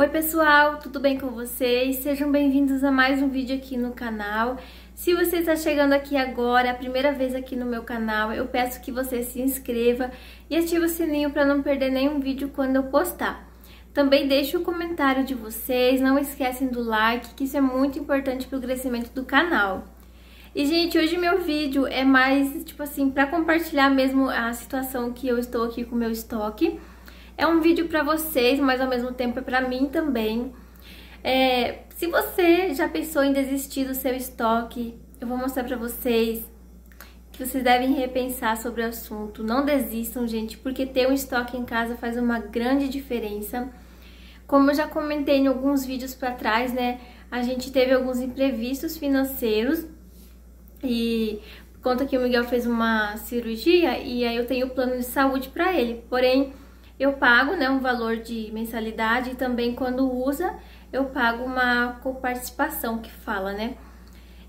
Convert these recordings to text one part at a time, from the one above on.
Oi pessoal, tudo bem com vocês? Sejam bem-vindos a mais um vídeo aqui no canal. Se você está chegando aqui agora, a primeira vez aqui no meu canal, eu peço que você se inscreva e ative o sininho para não perder nenhum vídeo quando eu postar. Também deixe o comentário de vocês, não esquecem do like, que isso é muito importante para o crescimento do canal. E, gente, hoje meu vídeo é mais, tipo assim, para compartilhar mesmo a situação que eu estou aqui com o meu estoque. É um vídeo para vocês, mas ao mesmo tempo é para mim também. É, se você já pensou em desistir do seu estoque, eu vou mostrar para vocês que vocês devem repensar sobre o assunto. Não desistam, gente, porque ter um estoque em casa faz uma grande diferença. Como eu já comentei em alguns vídeos para trás, né, a gente teve alguns imprevistos financeiros e conta que o Miguel fez uma cirurgia e aí eu tenho o plano de saúde para ele. Porém, eu pago né, um valor de mensalidade e também quando usa, eu pago uma coparticipação que fala, né?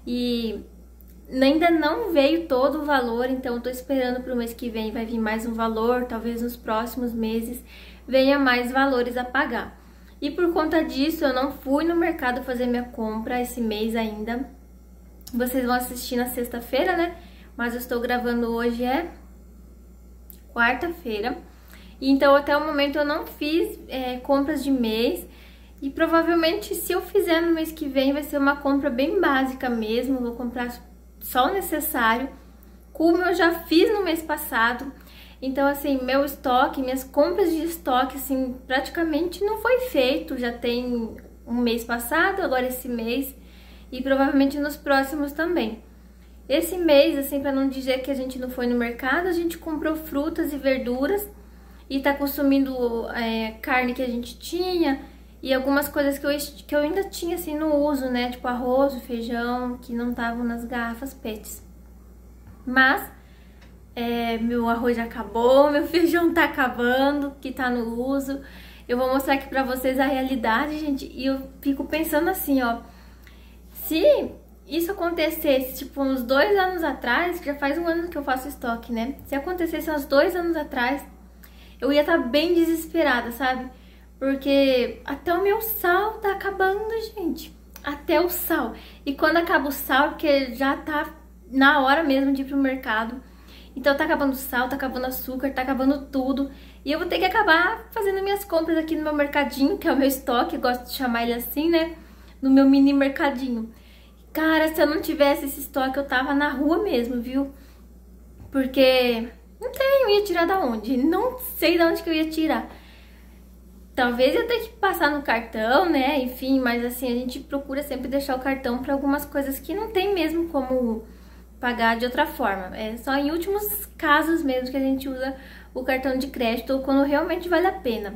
E ainda não veio todo o valor, então eu tô esperando para o mês que vem vai vir mais um valor, talvez nos próximos meses venha mais valores a pagar. E por conta disso, eu não fui no mercado fazer minha compra esse mês ainda. Vocês vão assistir na sexta-feira, né? Mas eu estou gravando hoje é quarta-feira. Então, até o momento eu não fiz é, compras de mês. E provavelmente, se eu fizer no mês que vem, vai ser uma compra bem básica mesmo. vou comprar só o necessário, como eu já fiz no mês passado. Então, assim, meu estoque, minhas compras de estoque, assim, praticamente não foi feito. Já tem um mês passado, agora esse mês e provavelmente nos próximos também. Esse mês, assim, para não dizer que a gente não foi no mercado, a gente comprou frutas e verduras e tá consumindo é, carne que a gente tinha e algumas coisas que eu, que eu ainda tinha assim no uso, né? Tipo arroz, feijão, que não estavam nas garrafas PETs. Mas é, meu arroz já acabou, meu feijão tá acabando, que tá no uso. Eu vou mostrar aqui pra vocês a realidade, gente, e eu fico pensando assim, ó. Se isso acontecesse, tipo, uns dois anos atrás, já faz um ano que eu faço estoque, né? Se acontecesse uns dois anos atrás, eu ia estar tá bem desesperada, sabe? Porque até o meu sal tá acabando, gente. Até o sal. E quando acaba o sal, é porque já tá na hora mesmo de ir pro mercado. Então tá acabando o sal, tá acabando açúcar, tá acabando tudo. E eu vou ter que acabar fazendo minhas compras aqui no meu mercadinho, que é o meu estoque, eu gosto de chamar ele assim, né? No meu mini mercadinho. Cara, se eu não tivesse esse estoque, eu tava na rua mesmo, viu? Porque não tenho eu ia tirar da onde? Não sei da onde que eu ia tirar. Talvez eu tenha que passar no cartão, né? Enfim, mas assim, a gente procura sempre deixar o cartão para algumas coisas que não tem mesmo como pagar de outra forma. É só em últimos casos mesmo que a gente usa o cartão de crédito ou quando realmente vale a pena.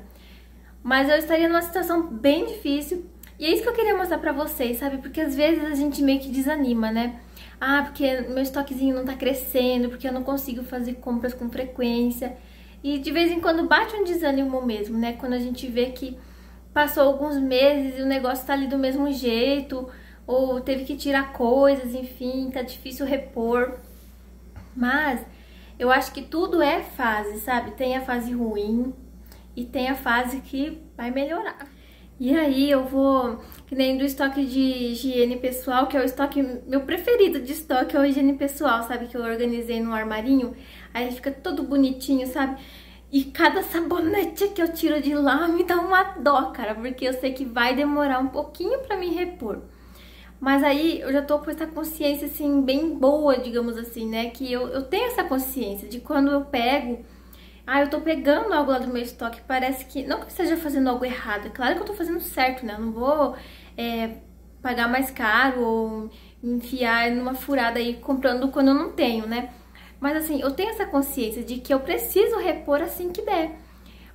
Mas eu estaria numa situação bem difícil e é isso que eu queria mostrar pra vocês, sabe? Porque às vezes a gente meio que desanima, né? Ah, porque meu estoquezinho não tá crescendo, porque eu não consigo fazer compras com frequência. E de vez em quando bate um desânimo mesmo, né? Quando a gente vê que passou alguns meses e o negócio tá ali do mesmo jeito, ou teve que tirar coisas, enfim, tá difícil repor. Mas eu acho que tudo é fase, sabe? Tem a fase ruim e tem a fase que vai melhorar. E aí eu vou, que nem do estoque de higiene pessoal, que é o estoque, meu preferido de estoque é o higiene pessoal, sabe? Que eu organizei no armarinho, aí fica todo bonitinho, sabe? E cada sabonete que eu tiro de lá me dá uma dó, cara, porque eu sei que vai demorar um pouquinho pra me repor. Mas aí eu já tô com essa consciência, assim, bem boa, digamos assim, né? Que eu, eu tenho essa consciência de quando eu pego ah, eu tô pegando algo lá do meu estoque, parece que... Não que eu esteja fazendo algo errado, é claro que eu tô fazendo certo, né? Eu não vou é, pagar mais caro ou enfiar numa furada aí comprando quando eu não tenho, né? Mas assim, eu tenho essa consciência de que eu preciso repor assim que der.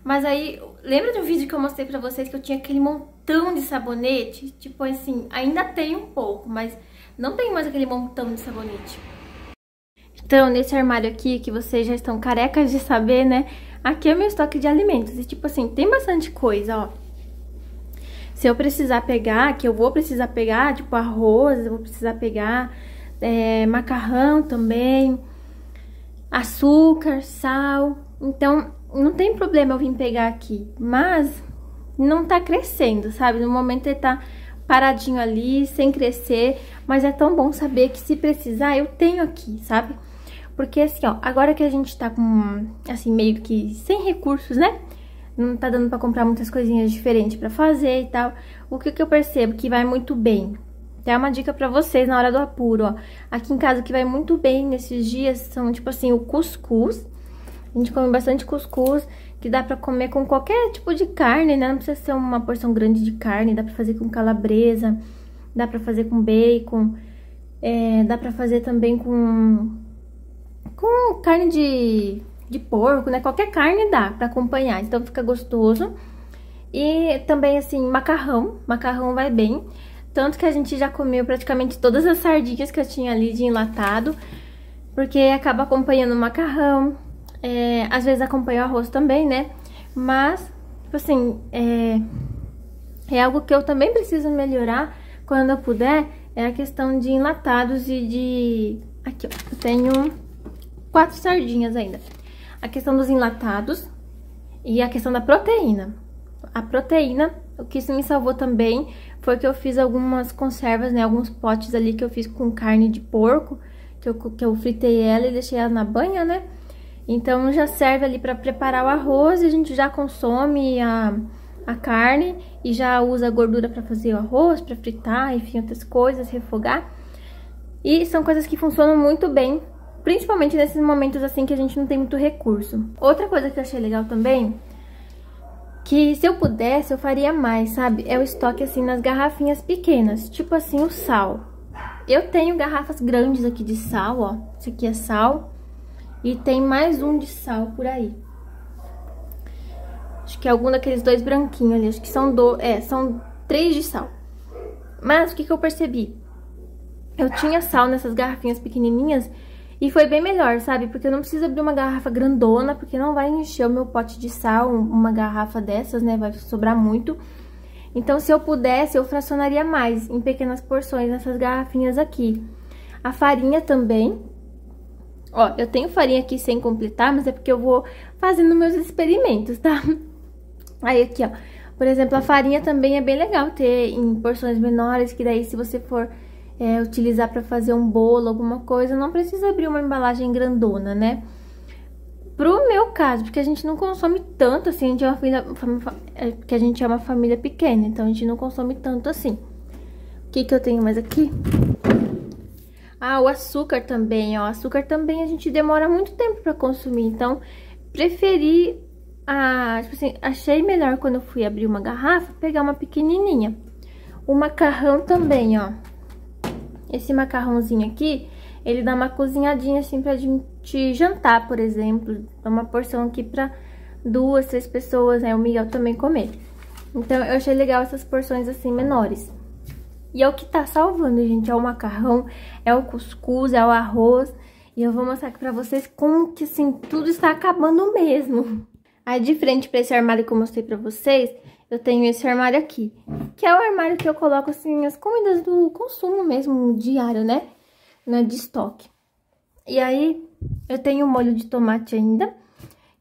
Mas aí, lembra de um vídeo que eu mostrei pra vocês que eu tinha aquele montão de sabonete? Tipo assim, ainda tem um pouco, mas não tem mais aquele montão de sabonete. Então, nesse armário aqui, que vocês já estão carecas de saber, né? Aqui é meu estoque de alimentos. E, tipo assim, tem bastante coisa, ó. Se eu precisar pegar, que eu vou precisar pegar, tipo arroz, eu vou precisar pegar é, macarrão também, açúcar, sal. Então, não tem problema eu vir pegar aqui. Mas, não tá crescendo, sabe? No momento ele tá paradinho ali, sem crescer. Mas é tão bom saber que se precisar, eu tenho aqui, sabe? Porque assim, ó, agora que a gente tá com, assim, meio que sem recursos, né? Não tá dando pra comprar muitas coisinhas diferentes pra fazer e tal. O que que eu percebo que vai muito bem? Até uma dica pra vocês na hora do apuro, ó. Aqui em casa o que vai muito bem nesses dias são, tipo assim, o cuscuz. A gente come bastante cuscuz, que dá pra comer com qualquer tipo de carne, né? Não precisa ser uma porção grande de carne, dá pra fazer com calabresa, dá pra fazer com bacon, é, dá pra fazer também com com carne de, de porco, né? Qualquer carne dá pra acompanhar, então fica gostoso. E também, assim, macarrão. Macarrão vai bem. Tanto que a gente já comeu praticamente todas as sardinhas que eu tinha ali de enlatado. Porque acaba acompanhando o macarrão. É, às vezes acompanha o arroz também, né? Mas, tipo assim, é, é algo que eu também preciso melhorar quando eu puder. É a questão de enlatados e de... Aqui, ó. Eu tenho quatro sardinhas ainda. A questão dos enlatados e a questão da proteína. A proteína, o que isso me salvou também foi que eu fiz algumas conservas, né? Alguns potes ali que eu fiz com carne de porco, que eu, que eu fritei ela e deixei ela na banha, né? Então já serve ali para preparar o arroz e a gente já consome a, a carne e já usa a gordura para fazer o arroz, para fritar, enfim, outras coisas, refogar. E são coisas que funcionam muito bem Principalmente nesses momentos assim que a gente não tem muito recurso. Outra coisa que eu achei legal também, que se eu pudesse eu faria mais, sabe? É o estoque assim nas garrafinhas pequenas, tipo assim o sal. Eu tenho garrafas grandes aqui de sal, ó. Isso aqui é sal. E tem mais um de sal por aí. Acho que é algum daqueles dois branquinhos ali. Acho que são, do... é, são três de sal. Mas o que, que eu percebi? Eu tinha sal nessas garrafinhas pequenininhas e foi bem melhor, sabe? Porque eu não preciso abrir uma garrafa grandona, porque não vai encher o meu pote de sal, uma garrafa dessas, né? Vai sobrar muito. Então, se eu pudesse, eu fracionaria mais em pequenas porções nessas garrafinhas aqui. A farinha também. Ó, eu tenho farinha aqui sem completar, mas é porque eu vou fazendo meus experimentos, tá? Aí aqui, ó. Por exemplo, a farinha também é bem legal ter em porções menores, que daí se você for é, utilizar para fazer um bolo, alguma coisa, não precisa abrir uma embalagem grandona, né? Pro meu caso, porque a gente não consome tanto assim, a gente é uma família, é, que a gente é uma família pequena, então a gente não consome tanto assim. O que que eu tenho mais aqui? Ah, o açúcar também, ó. Açúcar também a gente demora muito tempo para consumir, então preferi a, tipo assim, achei melhor quando eu fui abrir uma garrafa, pegar uma pequenininha. O macarrão também, ó. Esse macarrãozinho aqui, ele dá uma cozinhadinha assim pra gente jantar, por exemplo. Dá é uma porção aqui pra duas, três pessoas, né? O Miguel também comer. Então eu achei legal essas porções assim menores. E é o que tá salvando, gente. É o macarrão, é o cuscuz, é o arroz. E eu vou mostrar aqui pra vocês como que, assim, tudo está acabando mesmo. Aí de frente pra esse armário que eu mostrei pra vocês, eu tenho esse armário aqui, que é o armário que eu coloco, assim, as comidas do consumo mesmo, diário, né? né? De estoque. E aí, eu tenho molho de tomate ainda,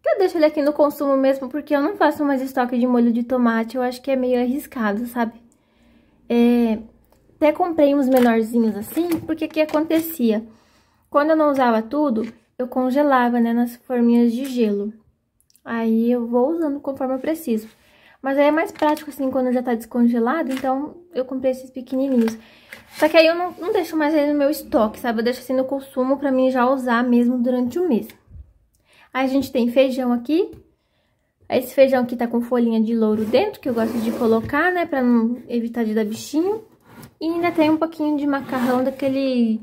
que eu deixo ele aqui no consumo mesmo, porque eu não faço mais estoque de molho de tomate, eu acho que é meio arriscado, sabe? É, até comprei uns menorzinhos assim, porque o que acontecia? Quando eu não usava tudo, eu congelava, né, nas forminhas de gelo. Aí eu vou usando conforme eu preciso. Mas aí é mais prático, assim, quando já tá descongelado, então eu comprei esses pequenininhos. Só que aí eu não, não deixo mais ele no meu estoque, sabe? Eu deixo assim no consumo pra mim já usar mesmo durante o mês. Aí a gente tem feijão aqui. Esse feijão aqui tá com folhinha de louro dentro, que eu gosto de colocar, né? Pra não evitar de dar bichinho. E ainda tem um pouquinho de macarrão daquele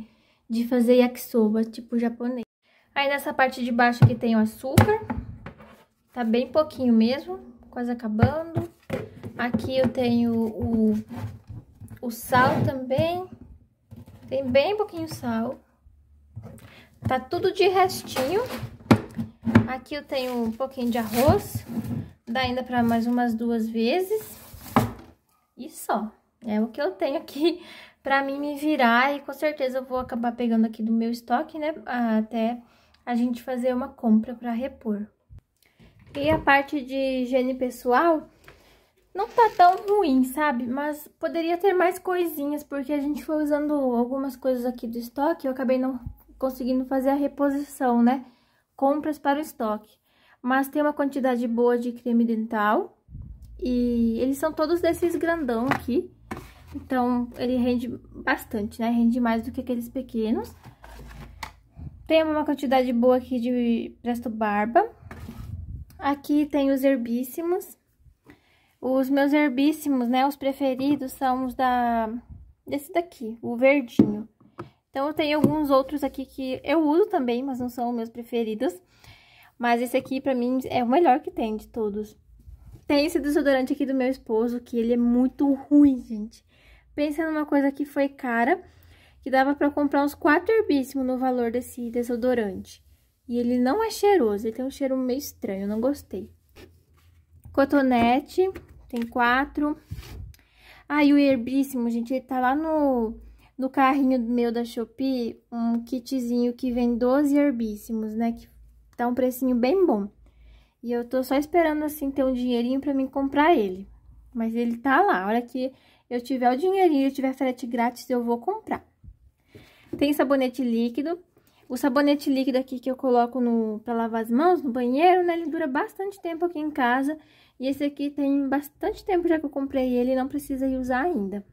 de fazer yakisoba, tipo japonês. Aí nessa parte de baixo aqui tem o açúcar. Tá bem pouquinho mesmo quase acabando. Aqui eu tenho o, o sal também. Tem bem pouquinho sal. Tá tudo de restinho. Aqui eu tenho um pouquinho de arroz. Dá ainda para mais umas duas vezes. E só. É o que eu tenho aqui para mim me virar. E com certeza eu vou acabar pegando aqui do meu estoque, né? Até a gente fazer uma compra para repor. E a parte de higiene pessoal não tá tão ruim, sabe? Mas poderia ter mais coisinhas, porque a gente foi usando algumas coisas aqui do estoque, eu acabei não conseguindo fazer a reposição, né? Compras para o estoque. Mas tem uma quantidade boa de creme dental, e eles são todos desses grandão aqui, então ele rende bastante, né? Rende mais do que aqueles pequenos. Tem uma quantidade boa aqui de presto barba, Aqui tem os herbíssimos. Os meus herbíssimos, né, os preferidos são os da... Desse daqui, o verdinho. Então, eu tenho alguns outros aqui que eu uso também, mas não são os meus preferidos. Mas esse aqui, pra mim, é o melhor que tem de todos. Tem esse desodorante aqui do meu esposo, que ele é muito ruim, gente. Pensa numa coisa que foi cara, que dava pra comprar uns quatro herbíssimos no valor desse desodorante. E ele não é cheiroso, ele tem um cheiro meio estranho, eu não gostei. Cotonete, tem quatro. Ah, e o herbíssimo gente, ele tá lá no, no carrinho meu da Shopee, um kitzinho que vem 12 Herbíssimos, né? Que tá um precinho bem bom. E eu tô só esperando, assim, ter um dinheirinho pra mim comprar ele. Mas ele tá lá, a hora que eu tiver o dinheirinho, eu tiver frete grátis, eu vou comprar. Tem sabonete líquido, o sabonete líquido aqui que eu coloco no, pra lavar as mãos no banheiro, né? Ele dura bastante tempo aqui em casa. E esse aqui tem bastante tempo já que eu comprei ele não precisa usar ainda.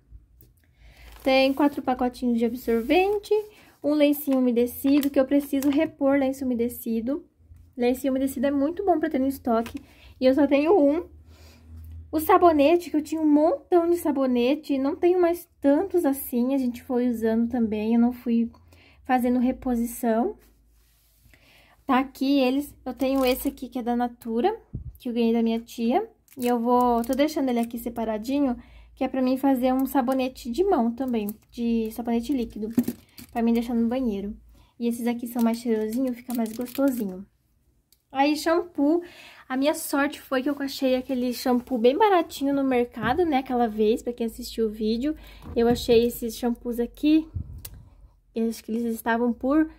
Tem quatro pacotinhos de absorvente, um lencinho umedecido, que eu preciso repor lenço umedecido. Lencinho umedecido é muito bom pra ter no estoque. E eu só tenho um. O sabonete, que eu tinha um montão de sabonete, não tenho mais tantos assim, a gente foi usando também, eu não fui fazendo reposição. Tá aqui eles, eu tenho esse aqui que é da Natura, que eu ganhei da minha tia. E eu vou, tô deixando ele aqui separadinho, que é pra mim fazer um sabonete de mão também, de sabonete líquido, pra mim deixar no banheiro. E esses aqui são mais cheirosinhos, fica mais gostosinho. Aí, shampoo, a minha sorte foi que eu achei aquele shampoo bem baratinho no mercado, né, aquela vez, pra quem assistiu o vídeo. Eu achei esses shampoos aqui eles que eles estavam por.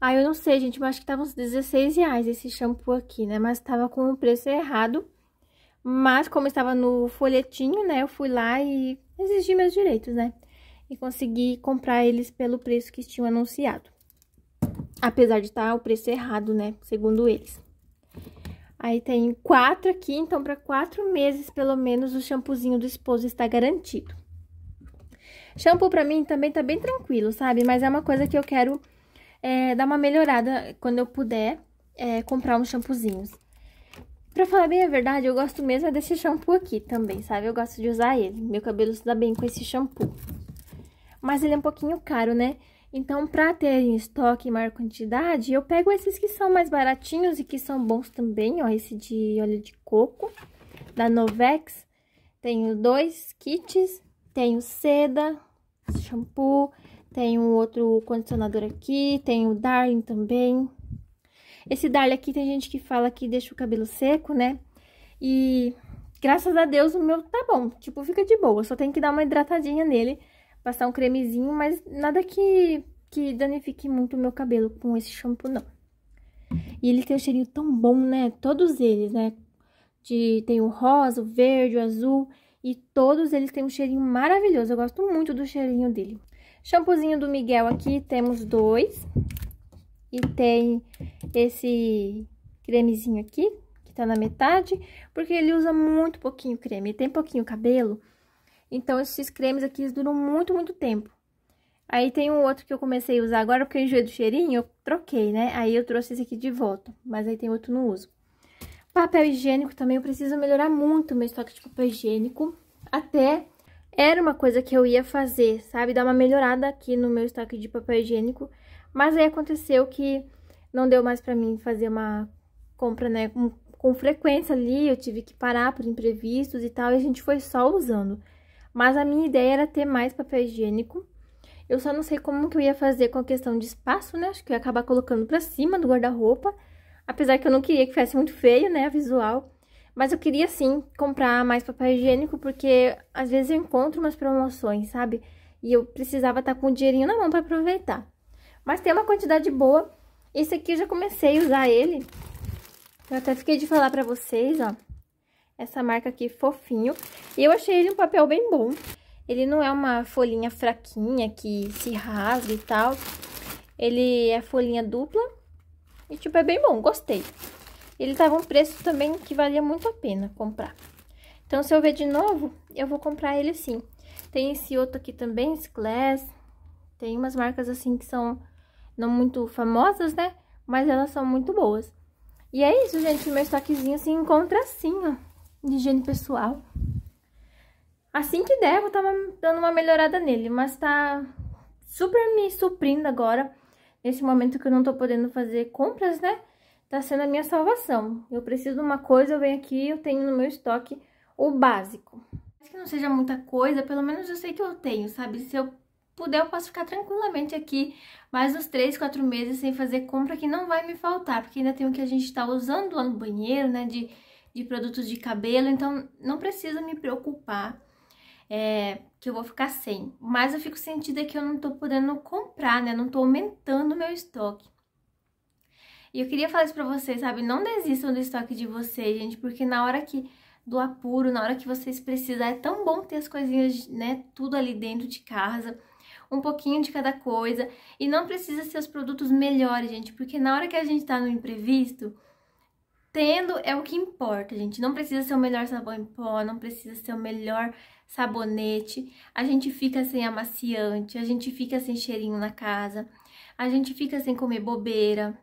Ah, eu não sei, gente, mas acho que estavam uns 16 reais esse shampoo aqui, né? Mas tava com o preço errado. Mas como estava no folhetinho, né? Eu fui lá e exigi meus direitos, né? E consegui comprar eles pelo preço que tinham anunciado. Apesar de estar tá o preço errado, né? Segundo eles. Aí tem quatro aqui, então para quatro meses, pelo menos, o shampoozinho do esposo está garantido. Shampoo pra mim também tá bem tranquilo, sabe? Mas é uma coisa que eu quero é, dar uma melhorada quando eu puder é, comprar uns shampoozinhos. Pra falar bem a verdade, eu gosto mesmo é desse shampoo aqui também, sabe? Eu gosto de usar ele. Meu cabelo se dá bem com esse shampoo. Mas ele é um pouquinho caro, né? Então, pra ter em estoque maior quantidade, eu pego esses que são mais baratinhos e que são bons também, ó. Esse de óleo de coco, da Novex. Tenho dois kits, tenho seda, shampoo, tem um outro condicionador aqui, tem o Darling também. Esse Darling aqui tem gente que fala que deixa o cabelo seco, né? E graças a Deus o meu tá bom, tipo, fica de boa, só tem que dar uma hidratadinha nele, passar um cremezinho, mas nada que, que danifique muito o meu cabelo com esse shampoo, não. E ele tem um cheirinho tão bom, né? Todos eles, né? De, tem o rosa, o verde, o azul. E todos eles têm um cheirinho maravilhoso. Eu gosto muito do cheirinho dele. Shampoozinho do Miguel aqui, temos dois. E tem esse cremezinho aqui, que tá na metade, porque ele usa muito pouquinho creme. Ele tem pouquinho cabelo, então esses cremes aqui duram muito, muito tempo. Aí tem um outro que eu comecei a usar agora, porque eu enjoei do cheirinho, eu troquei, né? Aí eu trouxe esse aqui de volta, mas aí tem outro no uso. Papel higiênico também, eu preciso melhorar muito meu estoque de papel higiênico. Até era uma coisa que eu ia fazer, sabe? Dar uma melhorada aqui no meu estoque de papel higiênico. Mas aí aconteceu que não deu mais pra mim fazer uma compra, né? Com, com frequência ali, eu tive que parar por imprevistos e tal. E a gente foi só usando. Mas a minha ideia era ter mais papel higiênico. Eu só não sei como que eu ia fazer com a questão de espaço, né? Acho que eu ia acabar colocando pra cima do guarda-roupa. Apesar que eu não queria que fosse muito feio, né, visual. Mas eu queria, sim, comprar mais papel higiênico, porque às vezes eu encontro umas promoções, sabe? E eu precisava estar tá com o dinheirinho na mão para aproveitar. Mas tem uma quantidade boa. Esse aqui eu já comecei a usar ele. Eu até fiquei de falar pra vocês, ó. Essa marca aqui, fofinho. E eu achei ele um papel bem bom. Ele não é uma folhinha fraquinha que se rasga e tal. Ele é folhinha dupla e, tipo, é bem bom, gostei. Ele tava um preço também que valia muito a pena comprar. Então, se eu ver de novo, eu vou comprar ele sim. Tem esse outro aqui também, esse Class. Tem umas marcas assim que são não muito famosas, né? Mas elas são muito boas. E é isso, gente. Meu estoquezinho se assim, encontra assim, ó. De higiene pessoal. Assim que der, vou estar tá dando uma melhorada nele. Mas tá super me suprindo agora Nesse momento que eu não tô podendo fazer compras, né? Tá sendo a minha salvação. Eu preciso de uma coisa, eu venho aqui eu tenho no meu estoque o básico. Acho que não seja muita coisa, pelo menos eu sei que eu tenho, sabe? Se eu puder, eu posso ficar tranquilamente aqui mais uns 3, 4 meses sem fazer compra que não vai me faltar, porque ainda tem o que a gente tá usando lá no banheiro, né, de, de produtos de cabelo, então não precisa me preocupar é, que eu vou ficar sem. Mas eu fico sentida que eu não tô podendo comprar, né? Não tô aumentando o meu estoque. E eu queria falar isso pra vocês, sabe? Não desistam do estoque de vocês, gente, porque na hora que do apuro, na hora que vocês precisam, é tão bom ter as coisinhas, né, tudo ali dentro de casa, um pouquinho de cada coisa. E não precisa ser os produtos melhores, gente, porque na hora que a gente tá no imprevisto, tendo é o que importa, gente. Não precisa ser o melhor sabão em pó, não precisa ser o melhor sabonete. A gente fica sem amaciante, a gente fica sem cheirinho na casa, a gente fica sem comer bobeira.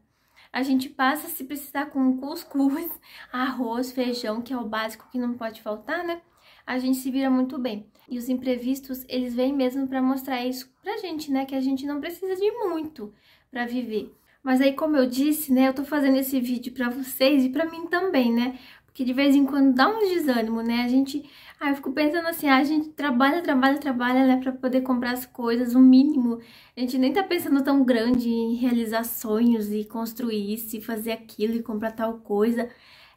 A gente passa, se precisar, com cuscuz, arroz, feijão, que é o básico que não pode faltar, né? A gente se vira muito bem. E os imprevistos, eles vêm mesmo para mostrar isso pra gente, né? Que a gente não precisa de muito para viver. Mas aí, como eu disse, né, eu tô fazendo esse vídeo pra vocês e pra mim também, né? Porque de vez em quando dá um desânimo, né? A gente... Ah, eu fico pensando assim, ah, a gente trabalha, trabalha, trabalha, né? Pra poder comprar as coisas, o mínimo. A gente nem tá pensando tão grande em realizar sonhos e construir isso e fazer aquilo e comprar tal coisa.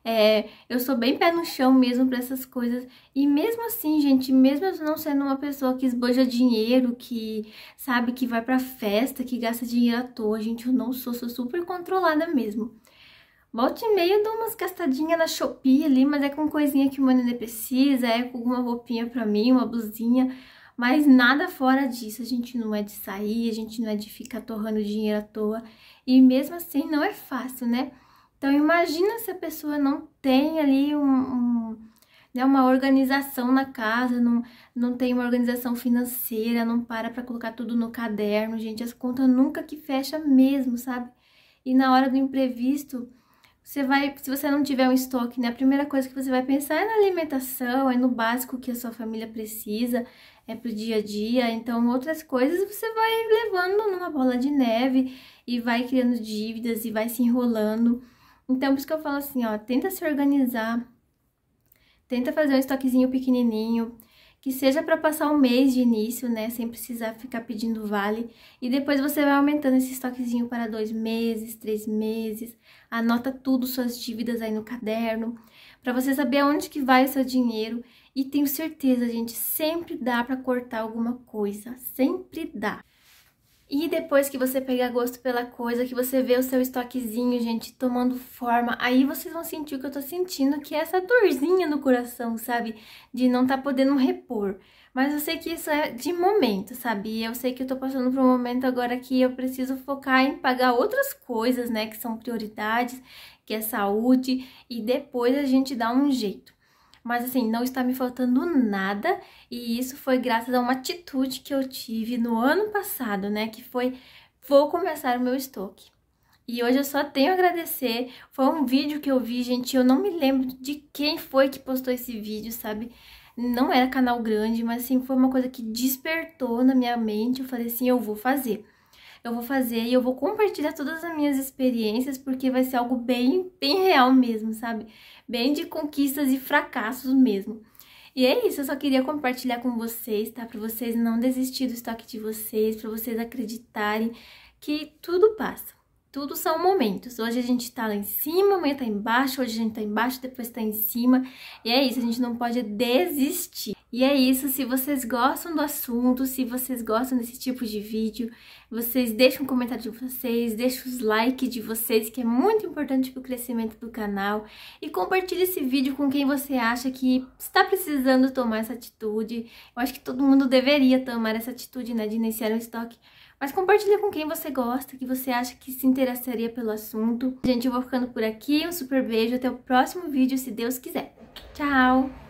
É, eu sou bem pé no chão mesmo para essas coisas. E mesmo assim, gente, mesmo eu não sendo uma pessoa que esbanja dinheiro, que sabe, que vai pra festa, que gasta dinheiro à toa, gente, eu não sou, sou super controlada mesmo. Volte e meia eu dou umas gastadinhas na Shopee ali, mas é com coisinha que o meu precisa, é com alguma roupinha pra mim, uma blusinha. Mas nada fora disso, a gente não é de sair, a gente não é de ficar torrando dinheiro à toa. E mesmo assim não é fácil, né? Então, imagina se a pessoa não tem ali um, um, né, uma organização na casa, não, não tem uma organização financeira, não para para colocar tudo no caderno, gente. As contas nunca que fecha mesmo, sabe? E na hora do imprevisto, você vai, se você não tiver um estoque, né, a primeira coisa que você vai pensar é na alimentação, é no básico que a sua família precisa, é pro dia a dia, então outras coisas você vai levando numa bola de neve e vai criando dívidas e vai se enrolando. Então, por isso que eu falo assim, ó, tenta se organizar, tenta fazer um estoquezinho pequenininho, que seja para passar um mês de início, né, sem precisar ficar pedindo vale, e depois você vai aumentando esse estoquezinho para dois meses, três meses, anota tudo, suas dívidas aí no caderno, para você saber aonde que vai o seu dinheiro, e tenho certeza, gente, sempre dá para cortar alguma coisa, sempre dá. E depois que você pegar gosto pela coisa, que você vê o seu estoquezinho, gente, tomando forma, aí vocês vão sentir o que eu tô sentindo, que é essa dorzinha no coração, sabe? De não tá podendo repor. Mas eu sei que isso é de momento, sabe? Eu sei que eu tô passando por um momento agora que eu preciso focar em pagar outras coisas, né? Que são prioridades, que é saúde, e depois a gente dá um jeito. Mas assim, não está me faltando nada e isso foi graças a uma atitude que eu tive no ano passado, né? Que foi, vou começar o meu estoque. E hoje eu só tenho a agradecer. Foi um vídeo que eu vi, gente. Eu não me lembro de quem foi que postou esse vídeo, sabe? Não era canal grande, mas assim, foi uma coisa que despertou na minha mente. Eu falei assim, eu vou fazer eu vou fazer e eu vou compartilhar todas as minhas experiências, porque vai ser algo bem, bem real mesmo, sabe? Bem de conquistas e fracassos mesmo. E é isso, eu só queria compartilhar com vocês, tá? Pra vocês não desistir do estoque de vocês, pra vocês acreditarem que tudo passa. Tudo são momentos. Hoje a gente tá lá em cima, amanhã tá embaixo, hoje a gente tá embaixo, depois tá em cima. E é isso, a gente não pode desistir. E é isso, se vocês gostam do assunto, se vocês gostam desse tipo de vídeo, vocês deixem um comentário de vocês, deixem os likes de vocês, que é muito importante para o crescimento do canal, e compartilhe esse vídeo com quem você acha que está precisando tomar essa atitude. Eu acho que todo mundo deveria tomar essa atitude, né, de iniciar um estoque mas compartilha com quem você gosta, que você acha que se interessaria pelo assunto. Gente, eu vou ficando por aqui. Um super beijo. Até o próximo vídeo, se Deus quiser. Tchau!